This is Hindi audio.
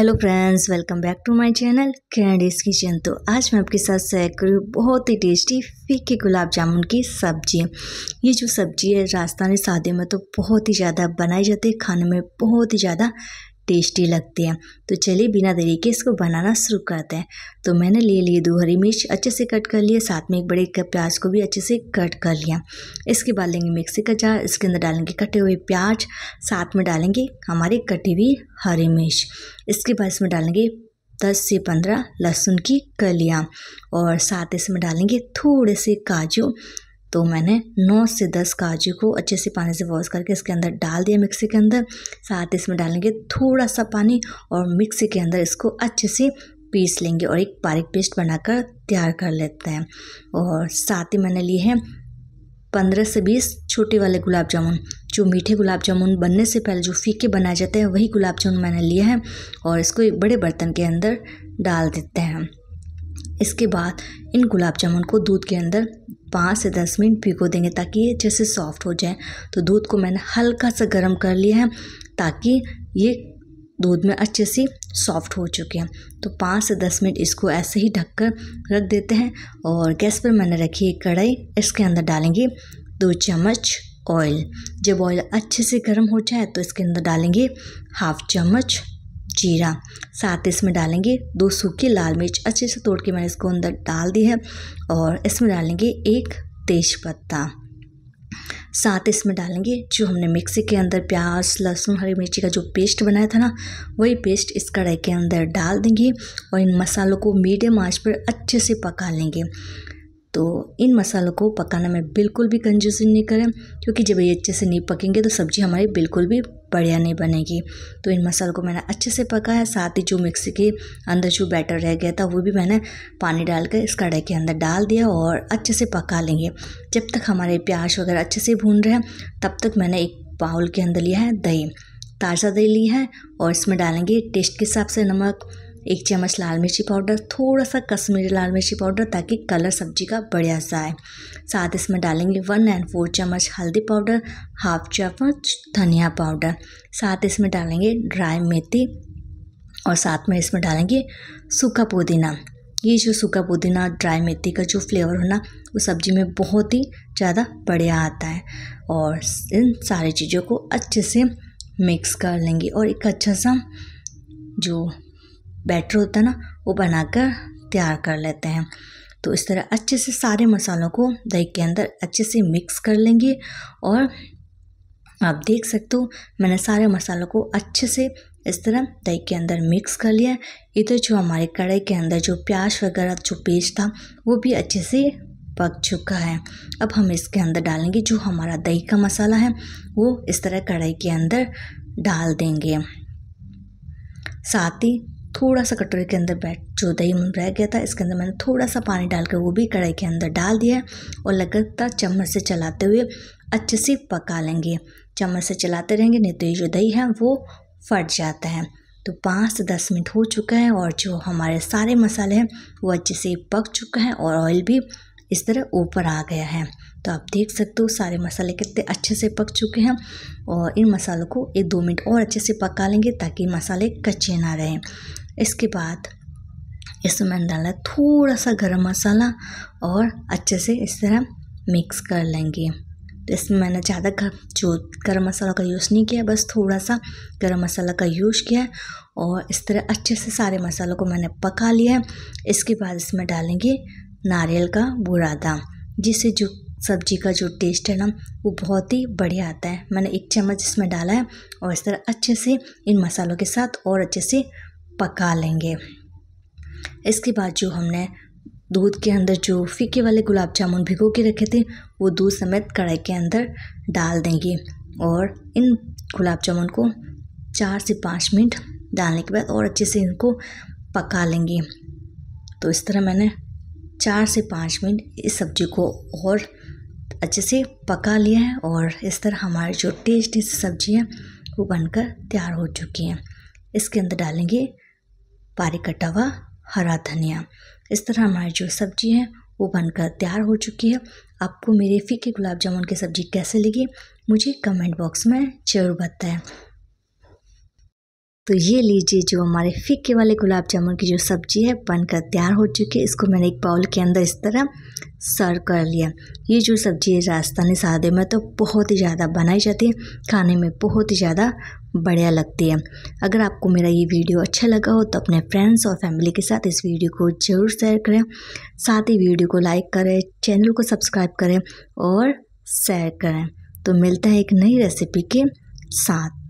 hello friends welcome back to my channel candy's kitchen तो आज मैं आपके साथ शेयर करूँ बहुत ही टेस्टी फीके गुलाब जामुन की सब्जी ये जो सब्जी है राजस्थानी सादे में तो बहुत ही ज़्यादा बनाई जाती है खाने में बहुत ही ज़्यादा टेस्टी लगती है तो चलिए बिना देरी के इसको बनाना शुरू करते हैं तो मैंने ले लिए दो हरी मिर्च अच्छे से कट कर लिए साथ में एक बड़े कप प्याज को भी अच्छे से कट कर लिया इसके बाद लेंगे मिक्सी का जार इसके अंदर डालेंगे कटे हुए प्याज साथ में डालेंगे हमारी कटी हुई हरी मिर्च इसके बाद इसमें डालेंगे दस से पंद्रह लहसुन की कलियाँ और साथ इसमें डालेंगे थोड़े से काजू तो मैंने 9 से 10 काजू को अच्छे से पानी से वॉश करके इसके अंदर डाल दिया मिक्सी के अंदर साथ इसमें डालेंगे थोड़ा सा पानी और मिक्सी के अंदर इसको अच्छे से पीस लेंगे और एक बारीक पेस्ट बनाकर तैयार कर लेते हैं और साथ ही मैंने लिए हैं पंद्रह से बीस छोटे वाले गुलाब जामुन जो मीठे गुलाब जामुन बनने से पहले जो फीके बनाए जाते हैं वही गुलाब जामुन मैंने लिए हैं और इसको एक बड़े बर्तन के अंदर डाल देते हैं इसके बाद इन गुलाब जामुन को दूध के अंदर पाँच से दस मिनट भिगो देंगे ताकि ये अच्छे से सॉफ्ट हो जाए तो दूध को मैंने हल्का सा गर्म कर लिया है ताकि ये दूध में अच्छे से सॉफ्ट हो चुके हैं तो पाँच से दस मिनट इसको ऐसे ही ढक कर रख देते हैं और गैस पर मैंने रखी एक कढ़ाई इसके अंदर डालेंगे दो चम्मच ऑयल जब ऑयल अच्छे से गर्म हो जाए तो इसके अंदर डालेंगे हाफ चम्मच जीरा साथ इसमें डालेंगे दो सूखी लाल मिर्च अच्छे से तोड़ के मैंने इसको अंदर डाल दी है और इसमें डालेंगे एक तेज पत्ता साथ इसमें डालेंगे जो हमने मिक्सी के अंदर प्याज लहसुन हरी मिर्ची का जो पेस्ट बनाया था ना वही पेस्ट इस कढ़ाई के अंदर डाल देंगे और इन मसालों को मीडियम आंच पर अच्छे से पका लेंगे तो इन मसालों को पकाना में बिल्कुल भी कंजूसी नहीं करें क्योंकि जब ये अच्छे से नहीं पकेंगे तो सब्ज़ी हमारी बिल्कुल भी बढ़िया नहीं बनेगी तो इन मसालों को मैंने अच्छे से पकाया साथ ही जो मिक्सी के अंदर जो बैटर रह गया था वो भी मैंने पानी डाल कर इस कढ़ाई के अंदर डाल दिया और अच्छे से पका लेंगे जब तक हमारे प्याज वगैरह अच्छे से भून रहे हैं तब तक मैंने एक बाउल के अंदर लिया है दही ताज़ा दही लिया है और इसमें डालेंगे टेस्ट के हिसाब से नमक एक चम्मच लाल मिर्ची पाउडर थोड़ा सा कश्मीरी लाल मिर्ची पाउडर ताकि कलर सब्जी का बढ़िया सा आए साथ इसमें डालेंगे वन एंड फोर चम्मच हल्दी पाउडर हाफ चम्मच धनिया पाउडर साथ इसमें डालेंगे ड्राई मेथी और साथ में इसमें डालेंगे सूखा पुदीना ये जो सूखा पुदीना ड्राई मेथी का जो फ्लेवर होना वो सब्ज़ी में बहुत ही ज़्यादा बढ़िया आता है और इन सारी चीज़ों को अच्छे से मिक्स कर लेंगे और एक अच्छा सा जो बैटर होता है ना वो बनाकर तैयार कर लेते हैं तो इस तरह अच्छे से सारे मसालों को दही के अंदर अच्छे से मिक्स कर लेंगे और आप देख सकते हो मैंने सारे मसालों को अच्छे से इस तरह दही के अंदर मिक्स कर लिया इधर जो हमारे कढ़ाई के अंदर जो प्याज वगैरह जो पेस्ट था वो भी अच्छे से पक चुका है अब हम इसके अंदर डालेंगे जो हमारा दही का मसाला है वो इस तरह कढ़ाई के अंदर डाल देंगे साथ ही थोड़ा सा कटोरे के अंदर बैठ जो दही रह गया था इसके अंदर मैंने थोड़ा सा पानी डालकर वो भी कढ़ाई के अंदर डाल दिया है और लगातार चम्मच से चलाते हुए अच्छे से पका लेंगे चम्मच से चलाते रहेंगे नहीं तो ये जो दही है वो फट जाता है तो पाँच से दस मिनट हो चुका है और जो हमारे सारे मसाले हैं वो अच्छे से पक चुका है और ऑयल भी इस तरह ऊपर आ गया है तो आप देख सकते हो सारे मसाले कितने अच्छे से पक चुके हैं और इन मसालों को एक दो मिनट और अच्छे से पका लेंगे ताकि मसाले कच्चे ना रहें इसके बाद इसमें मैंने डाला थोड़ा सा गरम मसाला और अच्छे से इस तरह मिक्स कर लेंगे तो इसमें मैंने ज़्यादा गर, जो गरम मसाला का यूज़ नहीं किया बस थोड़ा सा गरम मसाला का यूज़ किया और इस तरह अच्छे से सारे मसालों को मैंने पका लिया है इसके बाद इसमें डालेंगे नारियल का बुरादा जिससे जो सब्जी का जो टेस्ट है ना वो बहुत ही बढ़िया आता है मैंने एक चम्मच इसमें डाला है और इस तरह अच्छे से इन मसालों के साथ और अच्छे से पका लेंगे इसके बाद जो हमने दूध के अंदर जो फीके वाले गुलाब जामुन भिगो के रखे थे वो दूध समेत कढ़ाई के अंदर डाल देंगे और इन गुलाब जामुन को चार से पाँच मिनट डालने के बाद और अच्छे से इनको पका लेंगे तो इस तरह मैंने चार से पाँच मिनट इस सब्ज़ी को और अच्छे से पका लिया है और इस तरह हमारी जो टेस्टी सब्ज़ी है वो बनकर तैयार हो चुकी है इसके अंदर डालेंगे बारीक कटा हुआ हरा धनिया इस तरह हमारी जो सब्जी है वो बनकर तैयार हो चुकी है आपको मेरे फीके गुलाब जामुन की सब्ज़ी कैसे लगी मुझे कमेंट बॉक्स में ज़रूर बताएं तो ये लीजिए जो हमारे फिक्के वाले गुलाब जामुन की जो सब्ज़ी है बनकर तैयार हो चुकी है इसको मैंने एक बाउल के अंदर इस तरह सर्व कर लिया ये जो सब्ज़ी है राजस्थानी सादे में तो बहुत ही ज़्यादा बनाई जाती है खाने में बहुत ही ज़्यादा बढ़िया लगती है अगर आपको मेरा ये वीडियो अच्छा लगा हो तो अपने फ्रेंड्स और फैमिली के साथ इस वीडियो को ज़रूर शेयर करें साथ ही वीडियो को लाइक करें चैनल को सब्सक्राइब करें और शेयर करें तो मिलता है एक नई रेसिपी के साथ